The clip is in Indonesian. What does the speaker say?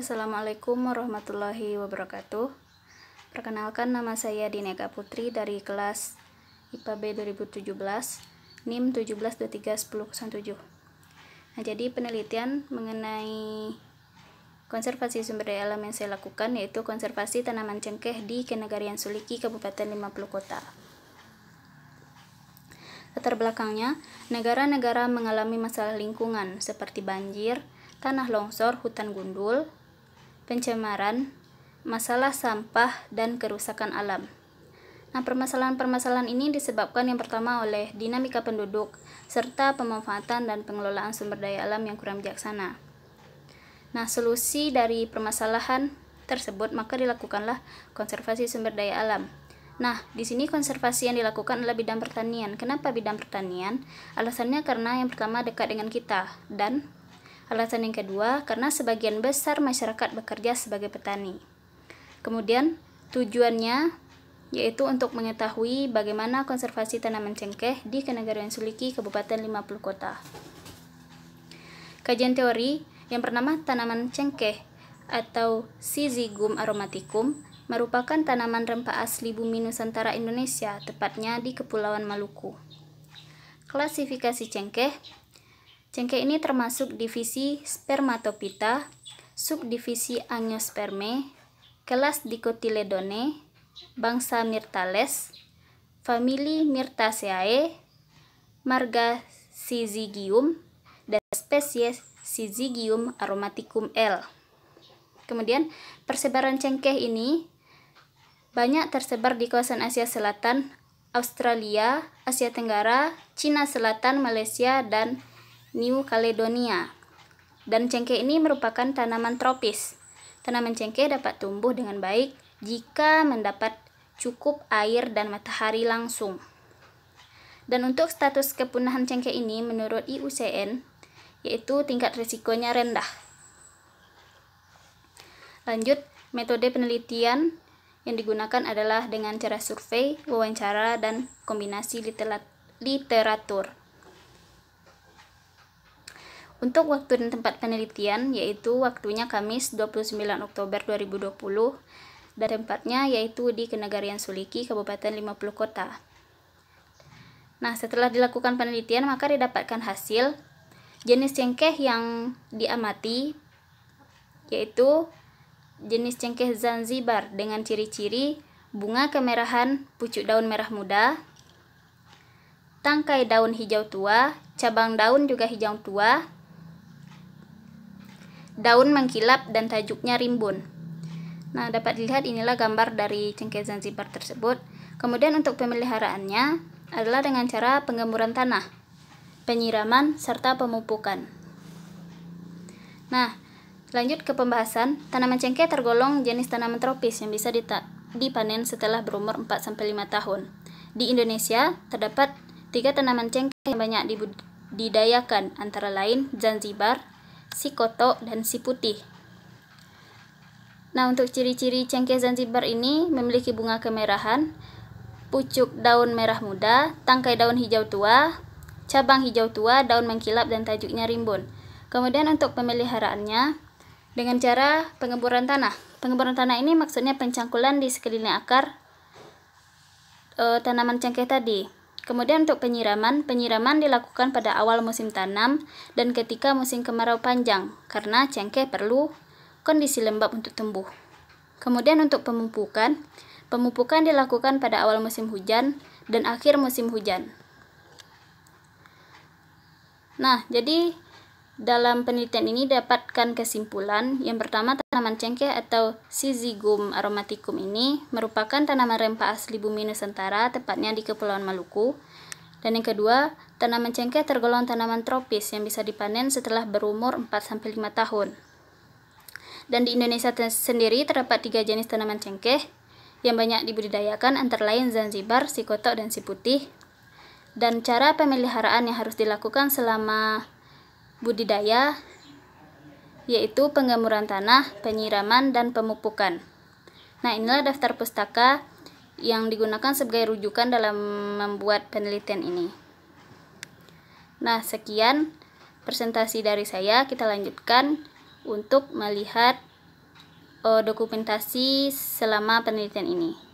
Assalamualaikum warahmatullahi wabarakatuh. Perkenalkan nama saya Dineka Putri dari kelas IPA B 2017, NIM 1723107. Nah, jadi penelitian mengenai konservasi sumber daya alam yang saya lakukan yaitu konservasi tanaman cengkeh di Kenegarian Suliki, Kabupaten 50 Kota. Latar belakangnya, negara-negara mengalami masalah lingkungan seperti banjir, tanah longsor, hutan gundul, pencemaran, masalah sampah, dan kerusakan alam. Nah, permasalahan-permasalahan ini disebabkan yang pertama oleh dinamika penduduk, serta pemanfaatan dan pengelolaan sumber daya alam yang kurang bijaksana. Nah, solusi dari permasalahan tersebut maka dilakukanlah konservasi sumber daya alam. Nah, di sini konservasi yang dilakukan adalah bidang pertanian. Kenapa bidang pertanian? Alasannya karena yang pertama dekat dengan kita dan Alasan yang kedua, karena sebagian besar masyarakat bekerja sebagai petani. Kemudian, tujuannya yaitu untuk mengetahui bagaimana konservasi tanaman cengkeh di Kenegaraan Suliki, Kabupaten 50 Kota. Kajian teori yang bernama tanaman cengkeh atau Sizigum aromaticum merupakan tanaman rempah asli bumi Nusantara Indonesia, tepatnya di Kepulauan Maluku. Klasifikasi cengkeh Cengkeh ini termasuk divisi spermatopita, subdivisi angiosperme, kelas Dicotyledone, bangsa Myrtales, famili Myrtaceae, marga Syzygium, dan spesies Syzygium aromaticum L. Kemudian, persebaran cengkeh ini banyak tersebar di kawasan Asia Selatan, Australia, Asia Tenggara, Cina Selatan, Malaysia, dan New Caledonia. Dan cengkeh ini merupakan tanaman tropis. Tanaman cengkeh dapat tumbuh dengan baik jika mendapat cukup air dan matahari langsung. Dan untuk status kepunahan cengkeh ini menurut IUCN yaitu tingkat risikonya rendah. Lanjut, metode penelitian yang digunakan adalah dengan cara survei, wawancara, dan kombinasi literatur. Untuk waktu dan tempat penelitian yaitu waktunya Kamis 29 Oktober 2020 dan tempatnya yaitu di Kenegarian Suliki, Kabupaten 50 Kota. Nah, setelah dilakukan penelitian maka didapatkan hasil jenis cengkeh yang diamati yaitu jenis cengkeh Zanzibar dengan ciri-ciri bunga kemerahan pucuk daun merah muda, tangkai daun hijau tua, cabang daun juga hijau tua, daun mengkilap dan tajuknya rimbun. Nah, dapat dilihat inilah gambar dari cengkeh Zanzibar tersebut. Kemudian untuk pemeliharaannya adalah dengan cara penggemburan tanah, penyiraman, serta pemupukan. Nah, lanjut ke pembahasan, tanaman cengkeh tergolong jenis tanaman tropis yang bisa dipanen setelah berumur 4-5 tahun. Di Indonesia, terdapat tiga tanaman cengkeh yang banyak dibudidayakan, antara lain Zanzibar, si koto, dan si putih. Nah, untuk ciri-ciri cengkeh Zanzibar ini memiliki bunga kemerahan, pucuk daun merah muda, tangkai daun hijau tua, cabang hijau tua, daun mengkilap, dan tajuknya rimbun. Kemudian untuk pemeliharaannya, dengan cara pengemburan tanah. Pengemburan tanah ini maksudnya pencangkulan di sekeliling akar e, tanaman cengkeh tadi. Kemudian untuk penyiraman, penyiraman dilakukan pada awal musim tanam dan ketika musim kemarau panjang karena cengkeh perlu kondisi lembab untuk tumbuh. Kemudian untuk pemupukan, pemupukan dilakukan pada awal musim hujan dan akhir musim hujan. Nah, jadi dalam penelitian ini dapatkan kesimpulan, yang pertama tanaman cengkeh atau Syzygium aromaticum ini merupakan tanaman rempah asli bumi Nusantara, tepatnya di Kepulauan Maluku. Dan yang kedua, tanaman cengkeh tergolong tanaman tropis yang bisa dipanen setelah berumur 4-5 tahun. Dan di Indonesia sendiri terdapat tiga jenis tanaman cengkeh yang banyak dibudidayakan antara lain Zanzibar, si dan si Dan cara pemeliharaan yang harus dilakukan selama budidaya yaitu penggemburan tanah, penyiraman, dan pemupukan. Nah, inilah daftar pustaka yang digunakan sebagai rujukan dalam membuat penelitian ini. Nah, sekian presentasi dari saya. Kita lanjutkan untuk melihat eh, dokumentasi selama penelitian ini.